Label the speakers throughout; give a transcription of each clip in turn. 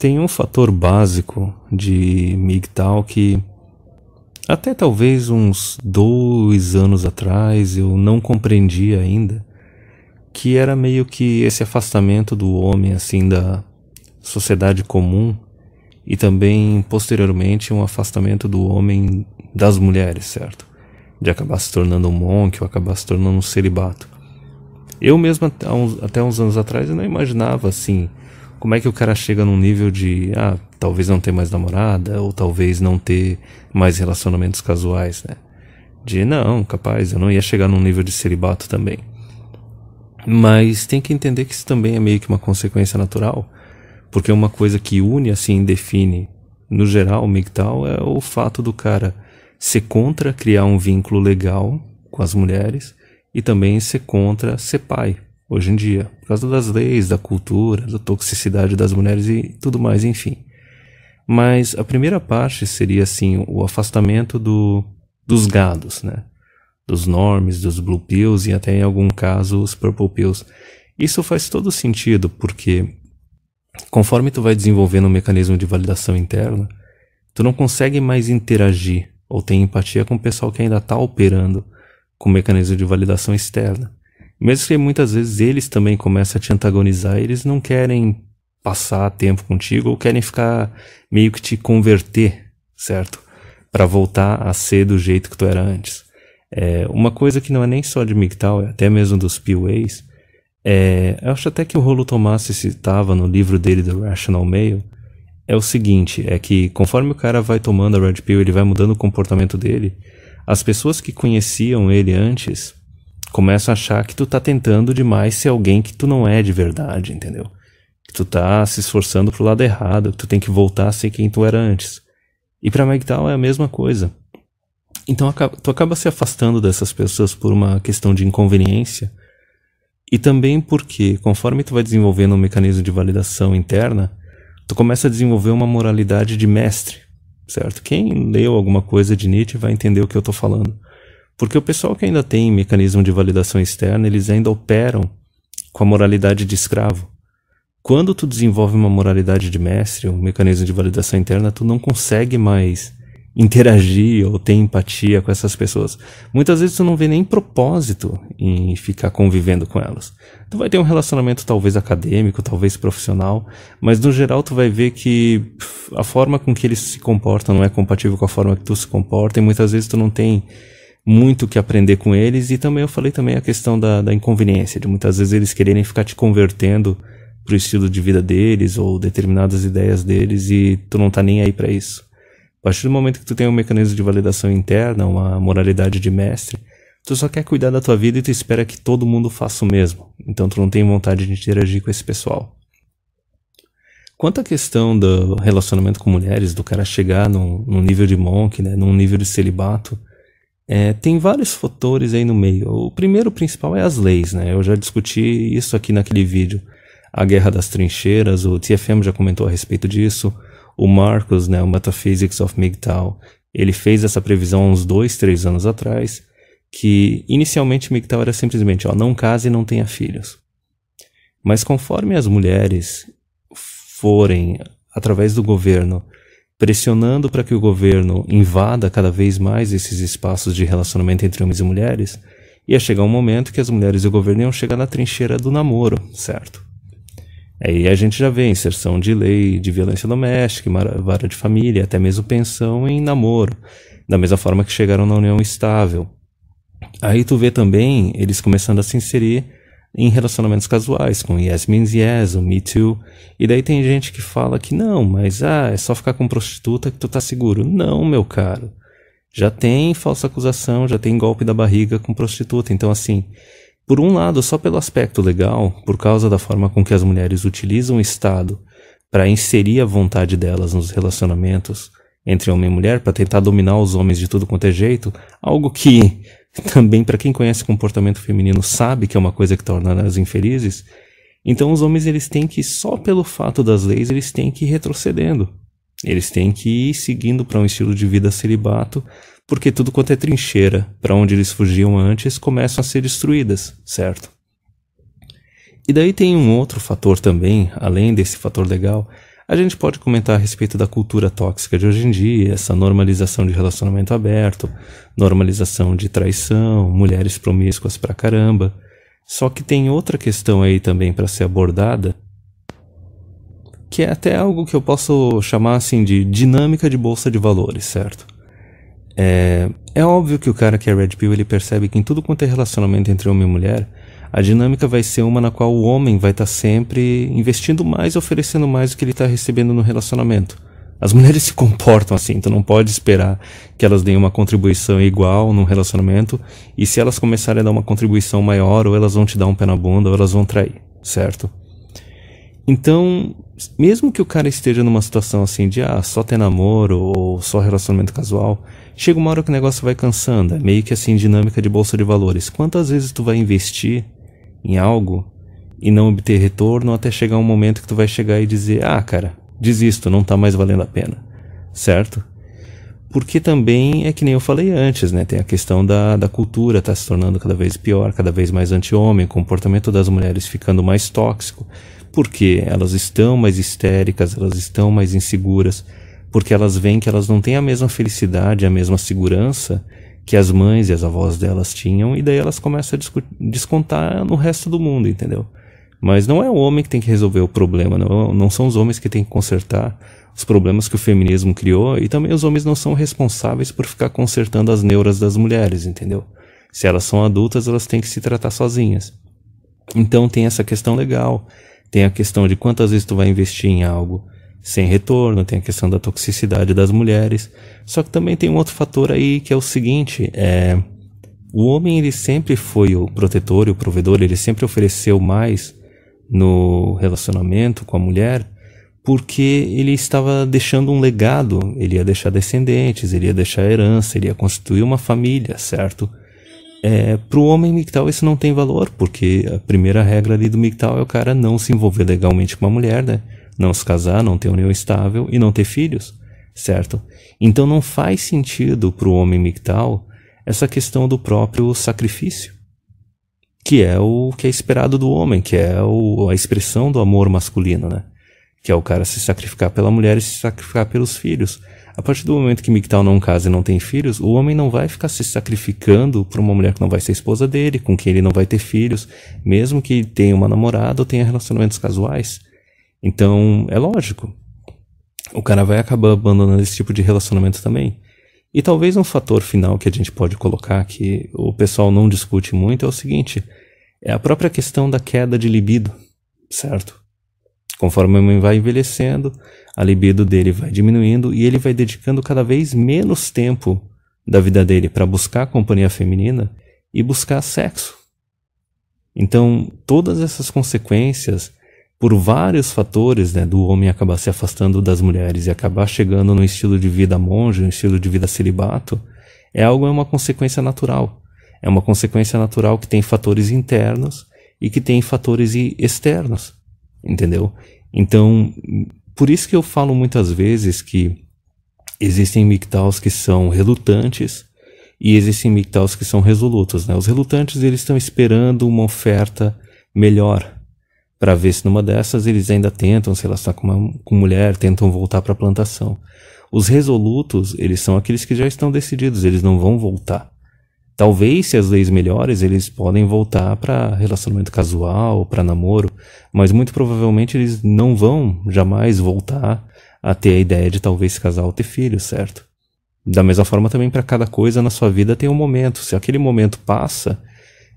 Speaker 1: tem um fator básico de MGTOW que até talvez uns dois anos atrás eu não compreendia ainda, que era meio que esse afastamento do homem assim da sociedade comum e também posteriormente um afastamento do homem das mulheres, certo? De acabar se tornando um monk ou acabar se tornando um celibato. Eu mesmo até uns, até uns anos atrás eu não imaginava assim como é que o cara chega num nível de, ah, talvez não ter mais namorada, ou talvez não ter mais relacionamentos casuais, né? De, não, capaz, eu não ia chegar num nível de celibato também. Mas tem que entender que isso também é meio que uma consequência natural, porque uma coisa que une, assim, define, no geral, o MGTOW é o fato do cara ser contra criar um vínculo legal com as mulheres e também ser contra ser pai, hoje em dia, por causa das leis, da cultura, da toxicidade das mulheres e tudo mais, enfim. Mas a primeira parte seria assim o afastamento do, dos gados, né? Dos normes, dos blue pills e até em algum caso os purple pills. Isso faz todo sentido porque conforme tu vai desenvolvendo um mecanismo de validação interna, tu não consegue mais interagir ou ter empatia com o pessoal que ainda está operando com o mecanismo de validação externa. Mesmo que muitas vezes eles também começam a te antagonizar, eles não querem passar tempo contigo ou querem ficar meio que te converter, certo? Para voltar a ser do jeito que tu era antes. É, uma coisa que não é nem só de MGTOW, é até mesmo dos P-Ways, é, eu acho até que o Rolo Tomassi citava no livro dele do Rational Mail, é o seguinte, é que conforme o cara vai tomando a Red Pill, ele vai mudando o comportamento dele, as pessoas que conheciam ele antes começa a achar que tu tá tentando demais ser alguém que tu não é de verdade, entendeu? Que tu tá se esforçando pro lado errado, que tu tem que voltar a ser quem tu era antes. E pra Magtal é a mesma coisa. Então tu acaba se afastando dessas pessoas por uma questão de inconveniência e também porque, conforme tu vai desenvolvendo um mecanismo de validação interna, tu começa a desenvolver uma moralidade de mestre, certo? Quem leu alguma coisa de Nietzsche vai entender o que eu tô falando. Porque o pessoal que ainda tem mecanismo de validação externa, eles ainda operam com a moralidade de escravo. Quando tu desenvolve uma moralidade de mestre, um mecanismo de validação interna, tu não consegue mais interagir ou ter empatia com essas pessoas. Muitas vezes tu não vê nem propósito em ficar convivendo com elas. Tu vai ter um relacionamento talvez acadêmico, talvez profissional, mas no geral tu vai ver que a forma com que eles se comportam não é compatível com a forma que tu se comporta e muitas vezes tu não tem muito que aprender com eles. E também eu falei também a questão da, da inconveniência, de muitas vezes eles quererem ficar te convertendo pro estilo de vida deles ou determinadas ideias deles e tu não tá nem aí para isso. A partir do momento que tu tem um mecanismo de validação interna, uma moralidade de mestre, tu só quer cuidar da tua vida e tu espera que todo mundo faça o mesmo. Então tu não tem vontade de interagir com esse pessoal. Quanto à questão do relacionamento com mulheres, do cara chegar num, nível de monk, né, num nível de celibato, é, tem vários fatores aí no meio. O primeiro principal é as leis, né? Eu já discuti isso aqui naquele vídeo. A Guerra das Trincheiras, o TFM já comentou a respeito disso. O Marcos, né, o Metaphysics of MGTOW, ele fez essa previsão uns dois, três anos atrás, que inicialmente MGTOW era simplesmente, ó, não case e não tenha filhos. Mas conforme as mulheres forem, através do governo, pressionando para que o governo invada cada vez mais esses espaços de relacionamento entre homens e mulheres, ia chegar um momento que as mulheres e o governo iam chegar na trincheira do namoro, certo? Aí a gente já vê inserção de lei de violência doméstica, vara de família, até mesmo pensão em namoro, da mesma forma que chegaram na união estável. Aí tu vê também eles começando a se inserir em relacionamentos casuais, com yes means yes, o me too. E daí tem gente que fala que não, mas ah, é só ficar com prostituta que tu tá seguro. Não, meu caro. Já tem falsa acusação, já tem golpe da barriga com prostituta. Então, assim, por um lado, só pelo aspecto legal, por causa da forma com que as mulheres utilizam o Estado para inserir a vontade delas nos relacionamentos entre homem e mulher, para tentar dominar os homens de tudo quanto é jeito, algo que também para quem conhece comportamento feminino sabe que é uma coisa que torna elas infelizes. Então os homens eles têm que só pelo fato das leis eles têm que ir retrocedendo. Eles têm que ir seguindo para um estilo de vida celibato, porque tudo quanto é trincheira para onde eles fugiam antes começam a ser destruídas, certo? E daí tem um outro fator também, além desse fator legal, a gente pode comentar a respeito da cultura tóxica de hoje em dia, essa normalização de relacionamento aberto, normalização de traição, mulheres promíscuas pra caramba. Só que tem outra questão aí também para ser abordada, que é até algo que eu posso chamar assim de dinâmica de bolsa de valores, certo? É, é óbvio que o cara que é Red Pill ele percebe que em tudo quanto é relacionamento entre homem e mulher, a dinâmica vai ser uma na qual o homem vai estar tá sempre investindo mais, oferecendo mais do que ele está recebendo no relacionamento. As mulheres se comportam assim, tu não pode esperar que elas deem uma contribuição igual num relacionamento, e se elas começarem a dar uma contribuição maior, ou elas vão te dar um pé na bunda, ou elas vão trair, certo? Então, mesmo que o cara esteja numa situação assim de ah, só ter namoro ou só relacionamento casual, chega uma hora que o negócio vai cansando, é meio que assim dinâmica de bolsa de valores. Quantas vezes tu vai investir em algo e não obter retorno até chegar um momento que tu vai chegar e dizer: "Ah, cara, desisto, não tá mais valendo a pena". Certo? Porque também é que nem eu falei antes, né? Tem a questão da, da cultura tá se tornando cada vez pior, cada vez mais anti-homem, comportamento das mulheres ficando mais tóxico, porque elas estão mais histéricas, elas estão mais inseguras, porque elas veem que elas não têm a mesma felicidade, a mesma segurança que as mães e as avós delas tinham, e daí elas começam a descontar no resto do mundo, entendeu? Mas não é o homem que tem que resolver o problema, não, não são os homens que têm que consertar os problemas que o feminismo criou, e também os homens não são responsáveis por ficar consertando as neuras das mulheres, entendeu? Se elas são adultas, elas têm que se tratar sozinhas. Então tem essa questão legal, tem a questão de quantas vezes tu vai investir em algo, sem retorno, tem a questão da toxicidade das mulheres. Só que também tem um outro fator aí que é o seguinte, é o homem ele sempre foi o protetor e o provedor, ele sempre ofereceu mais no relacionamento com a mulher, porque ele estava deixando um legado, ele ia deixar descendentes, ele ia deixar herança, ele ia constituir uma família, certo? É, para o homem mictal isso não tem valor, porque a primeira regra ali do mictal é o cara não se envolver legalmente com a mulher, né? não se casar, não ter união estável e não ter filhos, certo? Então não faz sentido para o homem mictal essa questão do próprio sacrifício, que é o que é esperado do homem, que é o, a expressão do amor masculino, né? Que é o cara se sacrificar pela mulher e se sacrificar pelos filhos. A partir do momento que Mictal não casa e não tem filhos, o homem não vai ficar se sacrificando por uma mulher que não vai ser esposa dele, com quem ele não vai ter filhos, mesmo que tenha uma namorada ou tenha relacionamentos casuais. Então, é lógico. O cara vai acabar abandonando esse tipo de relacionamento também. E talvez um fator final que a gente pode colocar, que o pessoal não discute muito, é o seguinte: é a própria questão da queda de libido, certo? Conforme o homem vai envelhecendo, a libido dele vai diminuindo e ele vai dedicando cada vez menos tempo da vida dele para buscar a companhia feminina e buscar sexo. Então, todas essas consequências por vários fatores, né, do homem acabar se afastando das mulheres e acabar chegando no estilo de vida monge, no estilo de vida celibato, é algo é uma consequência natural. É uma consequência natural que tem fatores internos e que tem fatores externos, entendeu? Então, por isso que eu falo muitas vezes que existem mictaus que são relutantes e existem mictaus que são resolutos, né? Os relutantes eles estão esperando uma oferta melhor, para ver se numa dessas eles ainda tentam se relacionar com, uma, com mulher, tentam voltar para a plantação. Os resolutos, eles são aqueles que já estão decididos, eles não vão voltar. Talvez, se as leis melhores, eles podem voltar para relacionamento casual, para namoro, mas muito provavelmente eles não vão jamais voltar a ter a ideia de talvez se casar ou ter filhos, certo? Da mesma forma também para cada coisa na sua vida tem um momento. Se aquele momento passa,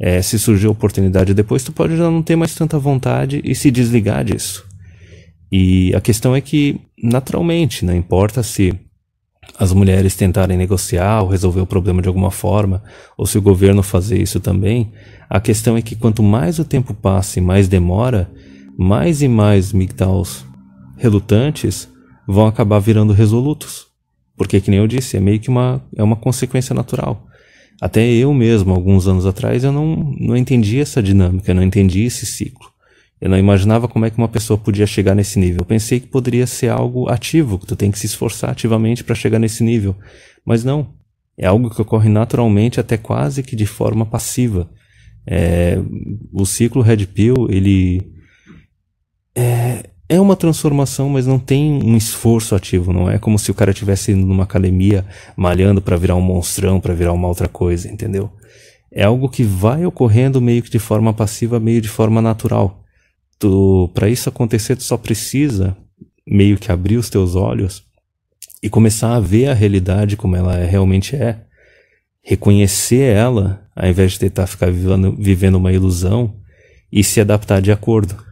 Speaker 1: é, se surgir oportunidade depois, tu pode já não ter mais tanta vontade e se desligar disso. E a questão é que, naturalmente, não importa se as mulheres tentarem negociar ou resolver o problema de alguma forma, ou se o governo fazer isso também, a questão é que quanto mais o tempo passa e mais demora, mais e mais migdals relutantes vão acabar virando resolutos. Porque, que nem eu disse, é meio que uma, é uma consequência natural. Até eu mesmo, alguns anos atrás, eu não, não entendi essa dinâmica, não entendi esse ciclo. Eu não imaginava como é que uma pessoa podia chegar nesse nível. Eu pensei que poderia ser algo ativo, que tu tem que se esforçar ativamente para chegar nesse nível. Mas não. É algo que ocorre naturalmente, até quase que de forma passiva. É, o ciclo Red Pill, ele. É, é uma transformação, mas não tem um esforço ativo, não é como se o cara tivesse indo numa academia malhando para virar um monstrão, para virar uma outra coisa, entendeu? É algo que vai ocorrendo meio que de forma passiva, meio de forma natural. Tu, para isso acontecer, tu só precisa meio que abrir os teus olhos e começar a ver a realidade como ela é, realmente é. Reconhecer ela, ao invés de tentar ficar vivendo, vivendo uma ilusão e se adaptar de acordo